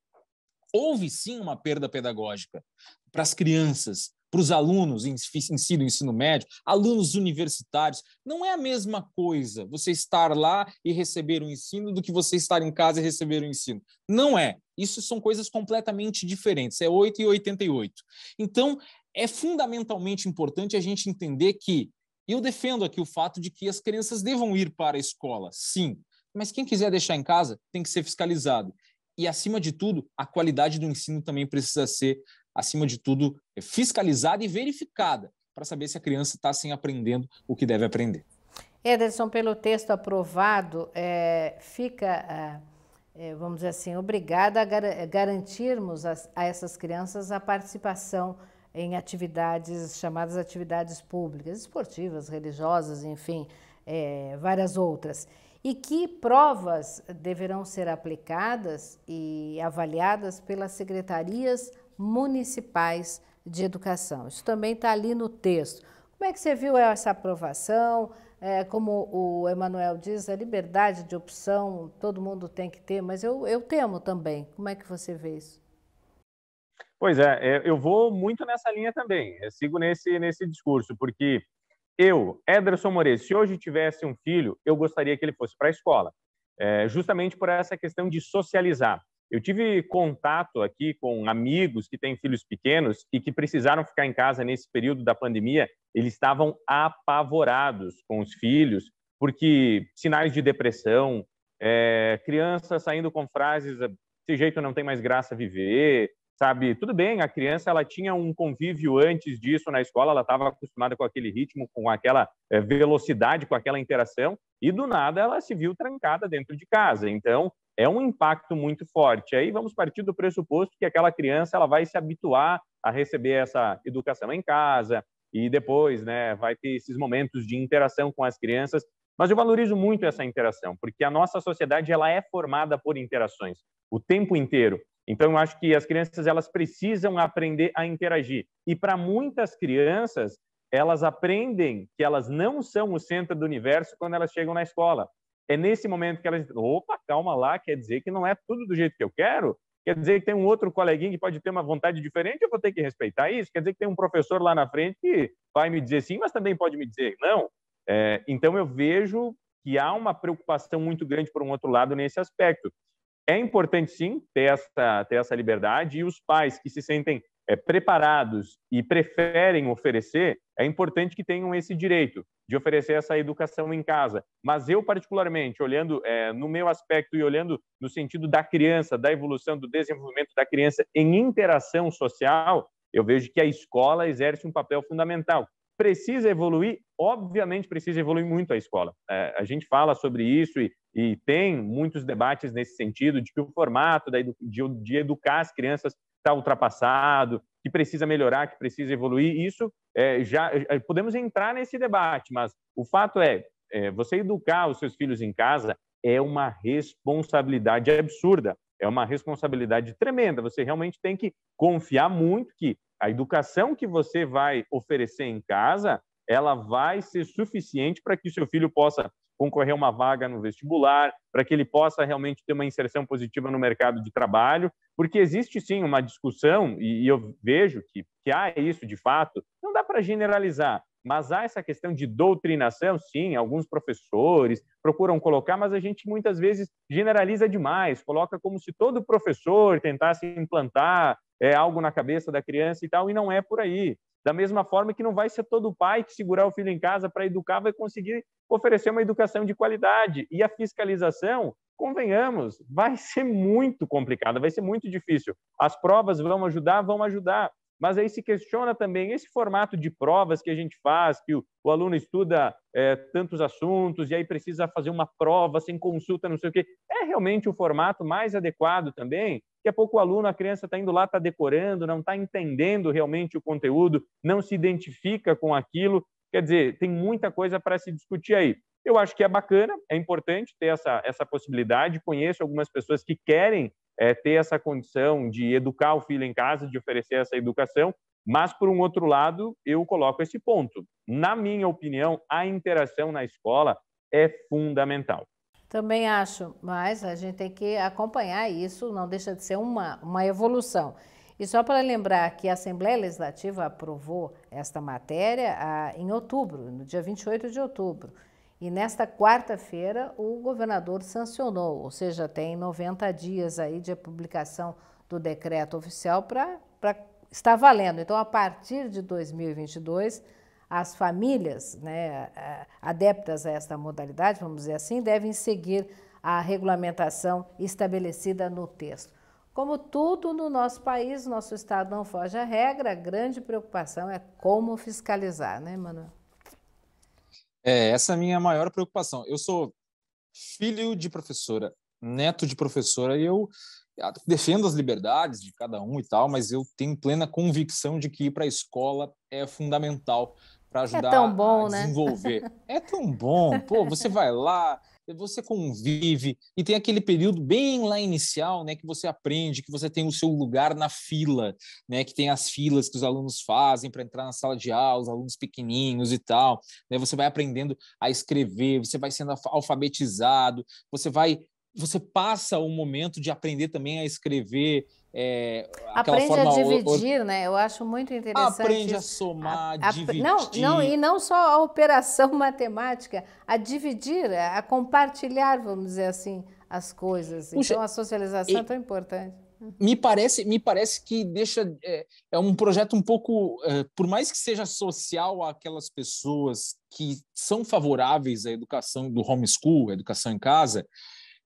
houve sim uma perda pedagógica para as crianças, para os alunos em ensino, ensino médio, alunos universitários. Não é a mesma coisa você estar lá e receber o um ensino do que você estar em casa e receber o um ensino. Não é. Isso são coisas completamente diferentes. É 8 e 88. Então, é fundamentalmente importante a gente entender que e eu defendo aqui o fato de que as crianças devam ir para a escola, sim, mas quem quiser deixar em casa tem que ser fiscalizado. E, acima de tudo, a qualidade do ensino também precisa ser, acima de tudo, fiscalizada e verificada para saber se a criança está sem assim aprendendo o que deve aprender. Ederson, pelo texto aprovado, é, fica, é, é vamos dizer assim, obrigada a gar garantirmos a, a essas crianças a participação em atividades chamadas atividades públicas, esportivas, religiosas, enfim, é, várias outras. E que provas deverão ser aplicadas e avaliadas pelas secretarias municipais de educação. Isso também está ali no texto. Como é que você viu essa aprovação? É, como o Emanuel diz, a liberdade de opção todo mundo tem que ter, mas eu, eu temo também. Como é que você vê isso? Pois é, é, eu vou muito nessa linha também. Eu sigo nesse, nesse discurso, porque eu, Ederson Moreira, se hoje tivesse um filho, eu gostaria que ele fosse para a escola, é, justamente por essa questão de socializar. Eu tive contato aqui com amigos que têm filhos pequenos e que precisaram ficar em casa nesse período da pandemia. Eles estavam apavorados com os filhos, porque sinais de depressão, é, crianças saindo com frases ah, esse jeito não tem mais graça viver, sabe? Tudo bem, a criança ela tinha um convívio antes disso na escola, ela estava acostumada com aquele ritmo, com aquela eh, velocidade, com aquela interação, e do nada ela se viu trancada dentro de casa. Então, é um impacto muito forte. Aí vamos partir do pressuposto que aquela criança ela vai se habituar a receber essa educação em casa e depois, né, vai ter esses momentos de interação com as crianças. Mas eu valorizo muito essa interação, porque a nossa sociedade ela é formada por interações o tempo inteiro. Então, eu acho que as crianças elas precisam aprender a interagir. E para muitas crianças, elas aprendem que elas não são o centro do universo quando elas chegam na escola. É nesse momento que elas opa, calma lá, quer dizer que não é tudo do jeito que eu quero? Quer dizer que tem um outro coleguinha que pode ter uma vontade diferente, eu vou ter que respeitar isso? Quer dizer que tem um professor lá na frente que vai me dizer sim, mas também pode me dizer não? É, então, eu vejo que há uma preocupação muito grande por um outro lado nesse aspecto é importante sim ter essa, ter essa liberdade e os pais que se sentem é, preparados e preferem oferecer, é importante que tenham esse direito de oferecer essa educação em casa. Mas eu, particularmente, olhando é, no meu aspecto e olhando no sentido da criança, da evolução, do desenvolvimento da criança em interação social, eu vejo que a escola exerce um papel fundamental precisa evoluir, obviamente precisa evoluir muito a escola. É, a gente fala sobre isso e, e, tem muitos debates nesse sentido de que o formato da, de, de educar as crianças está ultrapassado, que precisa melhorar, que precisa evoluir. Isso é, já é, podemos entrar nesse debate, mas o fato é, é, você educar os seus filhos em casa é uma responsabilidade absurda é uma responsabilidade tremenda. Você realmente tem que confiar muito que a educação que você vai oferecer em casa, ela vai ser suficiente para que o seu filho possa concorrer a uma vaga no vestibular, para que ele possa realmente ter uma inserção positiva no mercado de trabalho, porque existe sim uma discussão, e eu vejo que, que há isso de fato, não dá para generalizar, mas há essa questão de doutrinação, sim, alguns professores procuram colocar, mas a gente muitas vezes generaliza demais, coloca como se todo professor tentasse implantar é, algo na cabeça da criança e tal, e não é por aí. Da mesma forma que não vai ser todo pai que segurar o filho em casa para educar, vai conseguir oferecer uma educação de qualidade. E a fiscalização, convenhamos, vai ser muito complicada, vai ser muito difícil. As provas vão ajudar, vão ajudar, mas aí se questiona também esse formato de provas que a gente faz, que o, o aluno estuda é, tantos assuntos e aí precisa fazer uma prova sem consulta, não sei o quê. É realmente o formato mais adequado também? Daqui a pouco o aluno, a criança está indo lá, está decorando, não está entendendo realmente o conteúdo, não se identifica com aquilo. Quer dizer, tem muita coisa para se discutir aí. Eu acho que é bacana, é importante ter essa, essa possibilidade. Conheço algumas pessoas que querem é, ter essa condição de educar o filho em casa, de oferecer essa educação, mas, por um outro lado, eu coloco esse ponto. Na minha opinião, a interação na escola é fundamental. Também acho, mas a gente tem que acompanhar isso, não deixa de ser uma, uma evolução. E só para lembrar que a Assembleia Legislativa aprovou esta matéria a, ah, em outubro, no dia 28 de outubro. E nesta quarta-feira, o governador sancionou, ou seja, tem 90 dias aí de publicação do decreto oficial para estar valendo. Então, a partir de 2022, as famílias né, adeptas a esta modalidade, vamos dizer assim, devem seguir a regulamentação estabelecida no texto. Como tudo no nosso país, nosso Estado não foge à regra, a grande preocupação é como fiscalizar, né, Manuel? É, essa é a minha maior preocupação. Eu sou filho de professora, neto de professora, e eu ah, defendo as liberdades de cada um e tal, mas eu tenho plena convicção de que ir para a escola é fundamental para é ajudar é bom, a né? desenvolver. Né? [laughs] É tão bom. Pô, você vai lá, você convive e tem aquele período bem lá inicial, né, que você aprende, que você tem o seu lugar na fila, né, que tem as filas que os alunos fazem para entrar na sala de aula, os alunos pequenininhos e tal, né, você vai aprendendo a escrever, você vai sendo alfabetizado, você vai você passa o momento de aprender também a escrever é, aquela aprende forma... a dividir, né? Eu acho muito interessante. Aprende a somar, a, a, dividir. Não, não, e não só a operação [laughs] matemática, a dividir, a compartilhar, vamos dizer assim, as coisas. Puxa, então a socialização e... é tão importante. Uhum. Me parece, me parece que deixa é, é um projeto um pouco, é, por mais que seja social àquelas pessoas que são favoráveis à educação do homeschool, à educação em casa,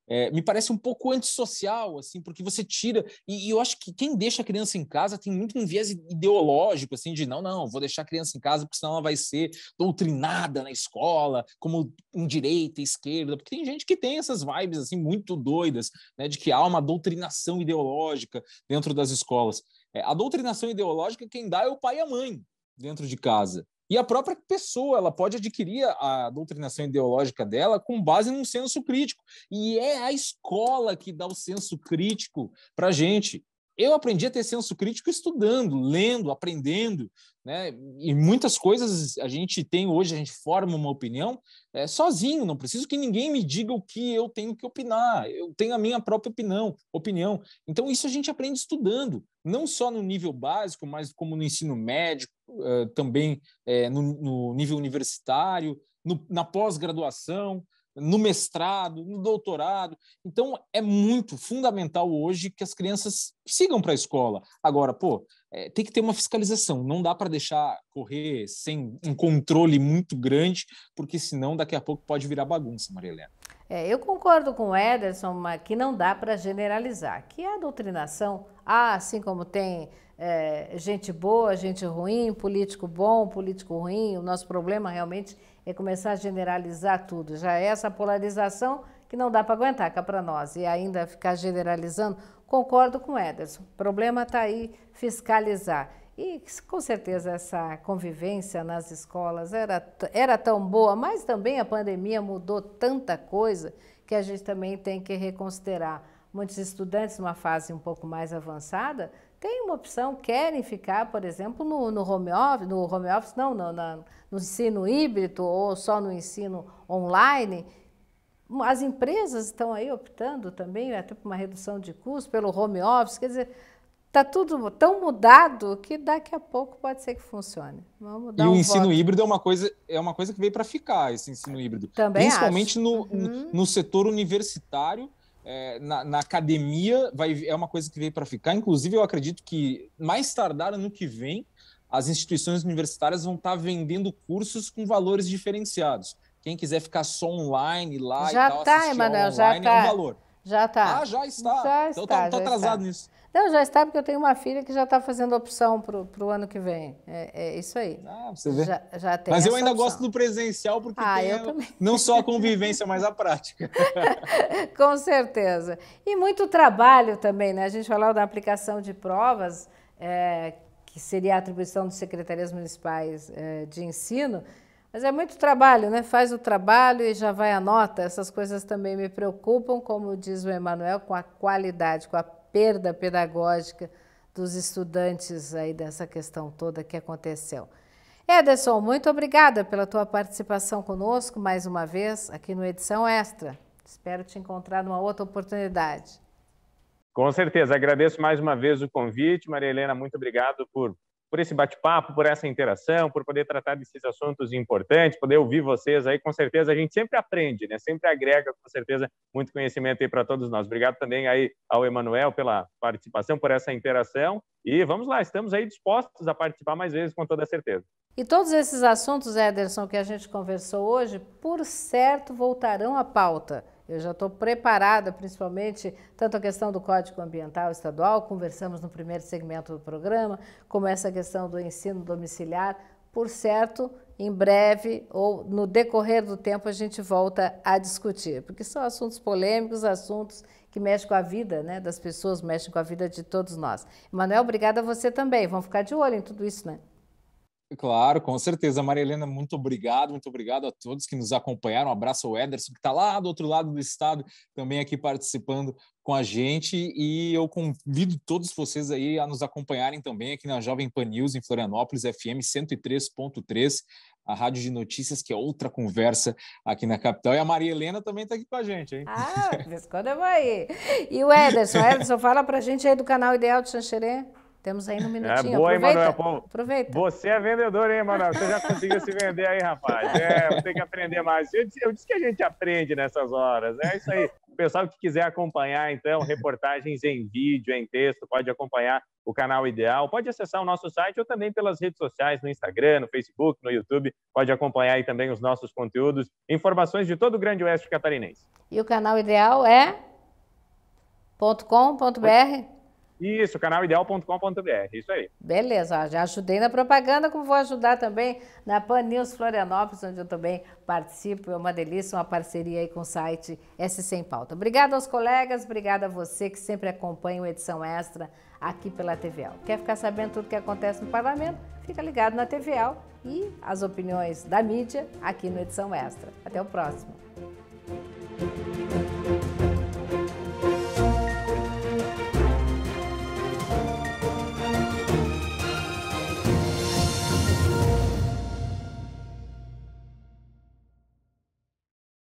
é, me parece um pouco antissocial, assim, porque você tira. E, e, eu acho que quem deixa a criança em casa tem muito um viés ideológico, assim, de não, não, vou deixar a criança em casa porque senão ela vai ser doutrinada na escola, como em direita, esquerda, porque tem gente que tem essas vibes, assim, muito doidas, né, de que há uma doutrinação ideológica dentro das escolas. É, a doutrinação ideológica quem dá é o pai e a mãe dentro de casa. E a própria pessoa, ela pode adquirir a doutrinação ideológica dela com base num senso crítico. E é a escola que dá o senso crítico para a gente eu aprendi a ter senso crítico estudando, lendo, aprendendo, né? E muitas coisas a gente tem hoje, a gente forma uma opinião é, sozinho, não preciso que ninguém me diga o que eu tenho que opinar, eu tenho a minha própria opinião, opinião. Então, isso a gente aprende estudando, não só no nível básico, mas como no ensino médio, é, também é, no, nível universitário, na pós-graduação, no mestrado, no doutorado. Então, é muito fundamental hoje que as crianças sigam para a escola. Agora, pô, é, tem que ter uma fiscalização, não dá para deixar correr sem um controle muito grande, porque senão daqui a pouco pode virar bagunça, Maria Helena. É, eu concordo com o Ederson, mas que não dá para generalizar, que a doutrinação, ah, assim como tem é, gente boa, gente ruim, político bom, político ruim, o nosso problema realmente é é começar a generalizar tudo. Já é essa polarização que não dá para aguentar cá para nós e ainda ficar generalizando. Concordo com o Ederson. O problema está aí fiscalizar. E com certeza essa convivência nas escolas era, era tão boa, mas também a pandemia mudou tanta coisa que a gente também tem que reconsiderar. Muitos estudantes, numa fase um pouco mais avançada, tem uma opção, querem ficar, por exemplo, no, no home office, no home office não, no, na, no ensino híbrido ou só no ensino online. As empresas estão aí optando também, né, até por uma redução de custo, pelo home office, quer dizer, Está tudo tão mudado que daqui a pouco pode ser que funcione. Vamos dar e um o ensino voto. híbrido é uma coisa é uma coisa que veio para ficar, esse ensino híbrido. Também Principalmente acho. No, uhum. no setor universitário, é, na, na, academia vai, é uma coisa que veio para ficar. Inclusive, eu acredito que mais tardar ano que vem, as instituições universitárias vão estar tá vendendo cursos com valores diferenciados. Quem quiser ficar só online lá já e tal, tá, Emanuel, já tá. é um tá. valor. Já está. Ah, já está. Já então tá, está, tá, já atrasado está. nisso. Não, já está, porque eu tenho uma filha que já está fazendo opção para o ano que vem. É, é, isso aí. Ah, você vê. Já, já tem mas eu ainda opção. gosto do presencial, porque ah, tem não só a convivência, mas a prática. [laughs] Com certeza. E muito trabalho também, né? A gente falou da aplicação de provas, é, que seria a atribuição de secretarias municipais é, de ensino, mas é muito trabalho, né? Faz o trabalho e já vai a nota. Essas coisas também me preocupam, como diz o Emanuel, com a qualidade, com a perda pedagógica dos estudantes aí dessa questão toda que aconteceu. Ederson, muito obrigada pela tua participação conosco mais uma vez aqui no Edição Extra. Espero te encontrar numa outra oportunidade. Com certeza, agradeço mais uma vez o convite. Maria Helena, muito obrigado por por esse bate-papo, por essa interação, por poder tratar desses assuntos importantes, poder ouvir vocês aí, com certeza a gente sempre aprende, né? Sempre agrega, com certeza, muito conhecimento aí para todos nós. Obrigado também aí ao Emanuel pela participação, por essa interação. E vamos lá, estamos aí dispostos a participar mais vezes, com toda certeza. E todos esses assuntos, Ederson, que a gente conversou hoje, por certo voltarão à pauta eu já estou preparada, principalmente, tanto a questão do Código Ambiental Estadual, conversamos no primeiro segmento do programa, como essa questão do ensino domiciliar. Por certo, em breve ou no decorrer do tempo a gente volta a discutir, porque são assuntos polêmicos, assuntos que mexem com a vida né, das pessoas, mexem com a vida de todos nós. Manuel, obrigada a você também. Vamos ficar de olho em tudo isso, né? Claro, com certeza. Maria Helena, muito obrigado, muito obrigado a todos que nos acompanharam. Um abraço ao Ederson, que está lá do outro lado do estado, também aqui participando com a gente. E eu convido todos vocês aí a nos acompanharem também aqui na Jovem Pan News em Florianópolis, FM 103.3, a rádio de notícias, que é outra conversa aqui na capital. E a Maria Helena também está aqui com a gente, hein? Ah, de esconda quando eu vou aí. E o Ederson, [laughs] Ederson, fala para a gente aí do canal Ideal de Xanxerê. Temos aí um é minutinho. É boa, aproveita. Manuel? aproveita. Você é vendedor, hein, Manuel? Você já [laughs] conseguiu se vender aí, rapaz. É, tem que aprender mais. Eu disse, eu disse que a gente aprende nessas horas. Né? É isso aí. O pessoal que quiser acompanhar, então, reportagens em vídeo, em texto, pode acompanhar o canal Ideal. Pode acessar o nosso site ou também pelas redes sociais, no Instagram, no Facebook, no YouTube. Pode acompanhar aí também os nossos conteúdos, informações de todo o Grande Oeste Catarinense. E o canal Ideal é .com.br? Isso, canalideal.com.br, isso aí. Beleza, já ajudei na propaganda, como vou ajudar também na Pan News Florianópolis, onde eu também participo, é uma delícia, uma parceria aí com o site S Sem Pauta. Obrigada aos colegas, obrigada a você que sempre acompanha o Edição Extra aqui pela TVL. Quer ficar sabendo tudo o que acontece no parlamento? Fica ligado na TVL e as opiniões da mídia aqui no Edição Extra. Até o próximo.